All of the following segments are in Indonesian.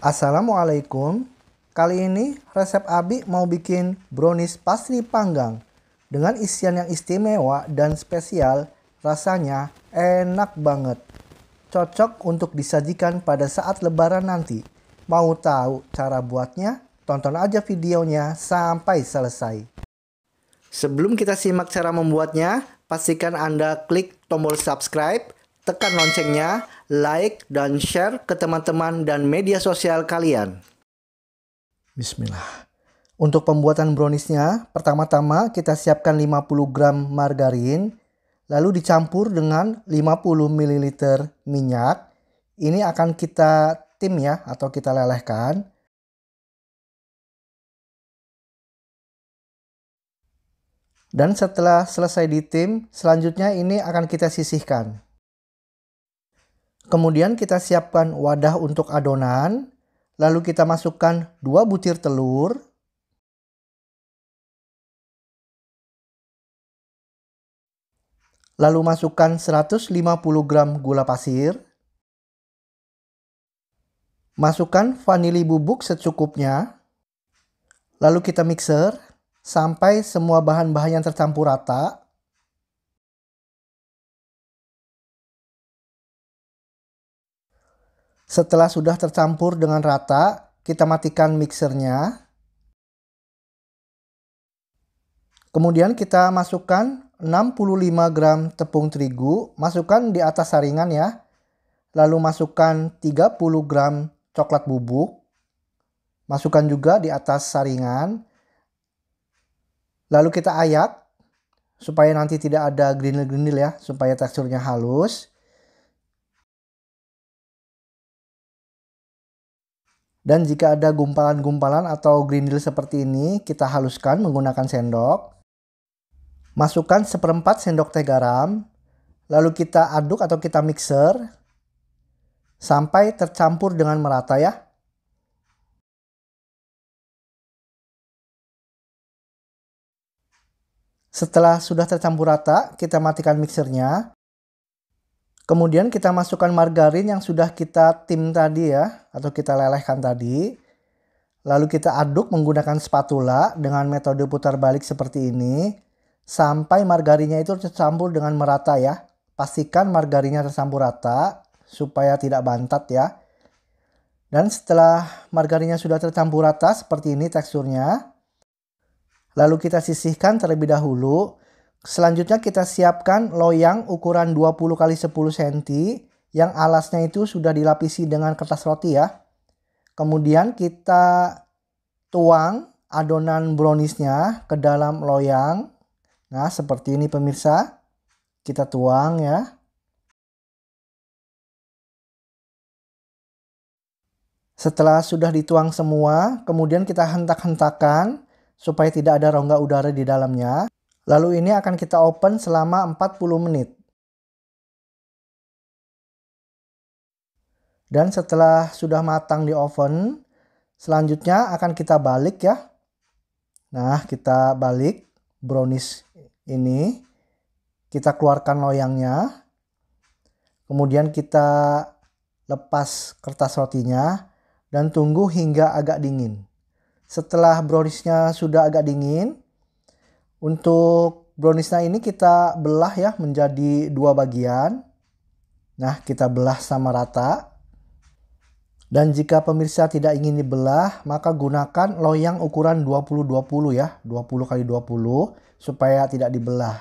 Assalamualaikum. Kali ini resep Abi mau bikin brownies pastry panggang dengan isian yang istimewa dan spesial. Rasanya enak banget. Cocok untuk disajikan pada saat lebaran nanti. Mau tahu cara buatnya? Tonton aja videonya sampai selesai. Sebelum kita simak cara membuatnya, pastikan Anda klik tombol subscribe, tekan loncengnya like, dan share ke teman-teman dan media sosial kalian. Bismillah. Untuk pembuatan browniesnya, pertama-tama kita siapkan 50 gram margarin, lalu dicampur dengan 50 ml minyak. Ini akan kita tim ya, atau kita lelehkan. Dan setelah selesai ditim, selanjutnya ini akan kita sisihkan. Kemudian kita siapkan wadah untuk adonan, lalu kita masukkan 2 butir telur, lalu masukkan 150 gram gula pasir, masukkan vanili bubuk secukupnya, lalu kita mixer sampai semua bahan-bahan yang tercampur rata, Setelah sudah tercampur dengan rata, kita matikan mixernya. Kemudian kita masukkan 65 gram tepung terigu, masukkan di atas saringan ya. Lalu masukkan 30 gram coklat bubuk. Masukkan juga di atas saringan. Lalu kita ayak supaya nanti tidak ada grindel-grindel ya, supaya teksturnya halus. Dan jika ada gumpalan-gumpalan atau grindel seperti ini, kita haluskan menggunakan sendok. Masukkan seperempat sendok teh garam, lalu kita aduk atau kita mixer sampai tercampur dengan merata ya. Setelah sudah tercampur rata, kita matikan mixernya. Kemudian kita masukkan margarin yang sudah kita tim tadi ya, atau kita lelehkan tadi. Lalu kita aduk menggunakan spatula dengan metode putar balik seperti ini. Sampai margarinnya itu tercampur dengan merata ya. Pastikan margarinnya tercampur rata supaya tidak bantat ya. Dan setelah margarinnya sudah tercampur rata seperti ini teksturnya. Lalu kita sisihkan terlebih dahulu Selanjutnya kita siapkan loyang ukuran 20 x 10 cm yang alasnya itu sudah dilapisi dengan kertas roti ya. Kemudian kita tuang adonan browniesnya ke dalam loyang. Nah seperti ini pemirsa. Kita tuang ya. Setelah sudah dituang semua, kemudian kita hentak-hentakan supaya tidak ada rongga udara di dalamnya. Lalu ini akan kita open selama 40 menit. Dan setelah sudah matang di oven, selanjutnya akan kita balik ya. Nah, kita balik brownies ini. Kita keluarkan loyangnya. Kemudian kita lepas kertas rotinya dan tunggu hingga agak dingin. Setelah browniesnya sudah agak dingin, untuk browniesnya ini kita belah ya menjadi dua bagian. Nah, kita belah sama rata. Dan jika pemirsa tidak ingin dibelah, maka gunakan loyang ukuran 20-20 ya, 20 kali 20 supaya tidak dibelah.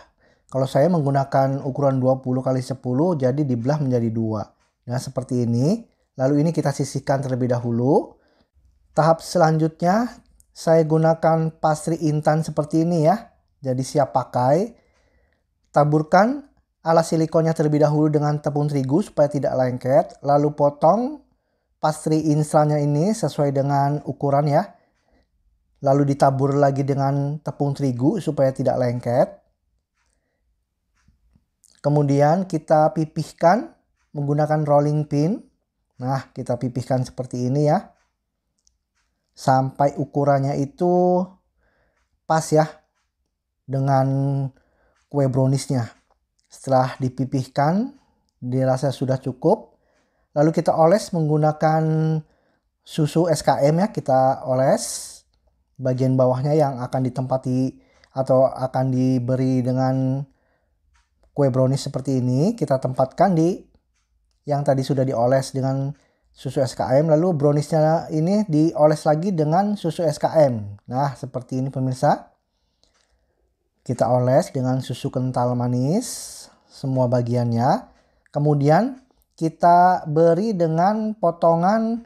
Kalau saya menggunakan ukuran 20 kali 10 jadi dibelah menjadi dua. Nah, seperti ini. Lalu ini kita sisihkan terlebih dahulu. Tahap selanjutnya saya gunakan pastry intan seperti ini ya jadi siap pakai. Taburkan alas silikonnya terlebih dahulu dengan tepung terigu supaya tidak lengket, lalu potong pastry instannya ini sesuai dengan ukuran ya. Lalu ditabur lagi dengan tepung terigu supaya tidak lengket. Kemudian kita pipihkan menggunakan rolling pin. Nah, kita pipihkan seperti ini ya. Sampai ukurannya itu pas ya dengan kue browniesnya. Setelah dipipihkan, dirasa sudah cukup. Lalu kita oles menggunakan susu SKM ya, kita oles bagian bawahnya yang akan ditempati atau akan diberi dengan kue brownies seperti ini kita tempatkan di yang tadi sudah dioles dengan susu SKM lalu browniesnya ini dioles lagi dengan susu SKM nah seperti ini pemirsa kita oles dengan susu kental manis semua bagiannya. Kemudian kita beri dengan potongan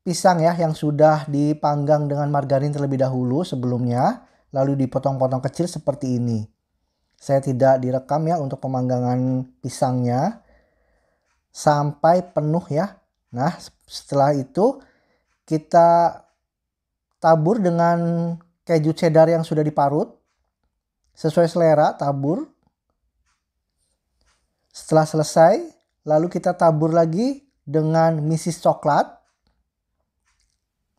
pisang ya yang sudah dipanggang dengan margarin terlebih dahulu sebelumnya lalu dipotong-potong kecil seperti ini. Saya tidak direkam ya untuk pemanggangan pisangnya sampai penuh ya. Nah, setelah itu kita tabur dengan keju cheddar yang sudah diparut sesuai selera tabur. Setelah selesai, lalu kita tabur lagi dengan misis coklat.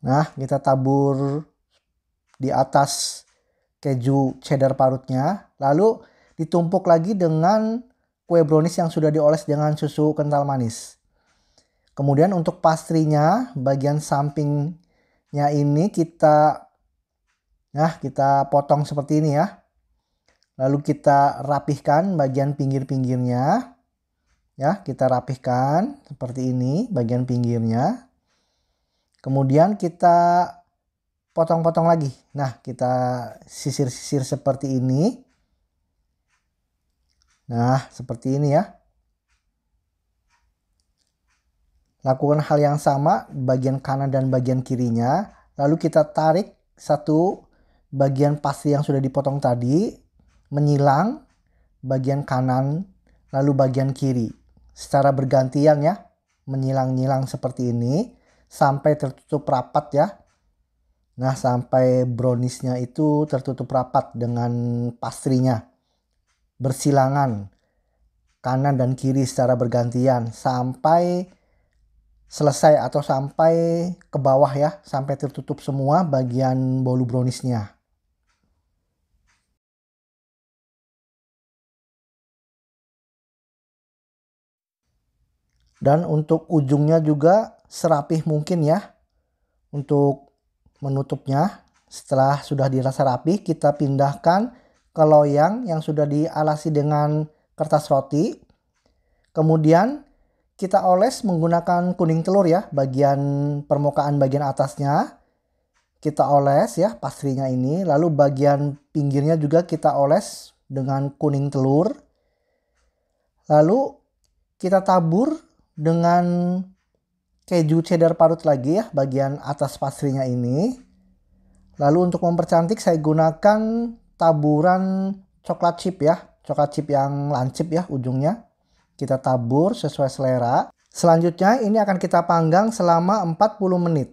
Nah, kita tabur di atas keju cheddar parutnya. Lalu ditumpuk lagi dengan kue brownies yang sudah dioles dengan susu kental manis. Kemudian untuk pastrinya, bagian sampingnya ini kita nah kita potong seperti ini ya. Lalu kita rapihkan bagian pinggir-pinggirnya. Ya, kita rapihkan seperti ini bagian pinggirnya. Kemudian kita potong-potong lagi. Nah, kita sisir-sisir seperti ini. Nah, seperti ini ya. Lakukan hal yang sama bagian kanan dan bagian kirinya. Lalu kita tarik satu bagian pasti yang sudah dipotong tadi menyilang bagian kanan lalu bagian kiri secara bergantian ya menyilang-nyilang seperti ini sampai tertutup rapat ya nah sampai browniesnya itu tertutup rapat dengan pastrinya bersilangan kanan dan kiri secara bergantian sampai selesai atau sampai ke bawah ya sampai tertutup semua bagian bolu browniesnya. Dan untuk ujungnya juga serapih mungkin ya. Untuk menutupnya setelah sudah dirasa rapih kita pindahkan ke loyang yang sudah dialasi dengan kertas roti. Kemudian kita oles menggunakan kuning telur ya bagian permukaan bagian atasnya. Kita oles ya pastrinya ini lalu bagian pinggirnya juga kita oles dengan kuning telur. Lalu kita tabur dengan keju cheddar parut lagi ya bagian atas pastrinya ini. Lalu untuk mempercantik saya gunakan taburan coklat chip ya. Coklat chip yang lancip ya ujungnya. Kita tabur sesuai selera. Selanjutnya ini akan kita panggang selama 40 menit.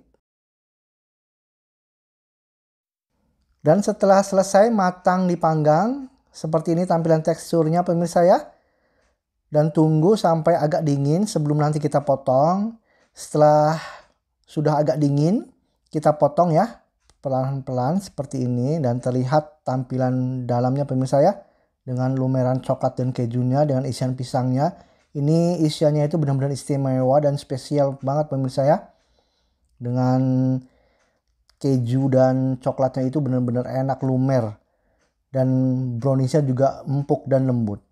Dan setelah selesai matang dipanggang, seperti ini tampilan teksturnya pemirsa ya dan tunggu sampai agak dingin sebelum nanti kita potong. Setelah sudah agak dingin, kita potong ya pelan-pelan seperti ini dan terlihat tampilan dalamnya pemirsa ya dengan lumeran coklat dan kejunya dengan isian pisangnya. Ini isiannya itu benar-benar istimewa dan spesial banget pemirsa ya. Dengan keju dan coklatnya itu benar-benar enak lumer dan browniesnya juga empuk dan lembut.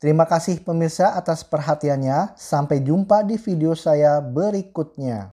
Terima kasih pemirsa atas perhatiannya. Sampai jumpa di video saya berikutnya.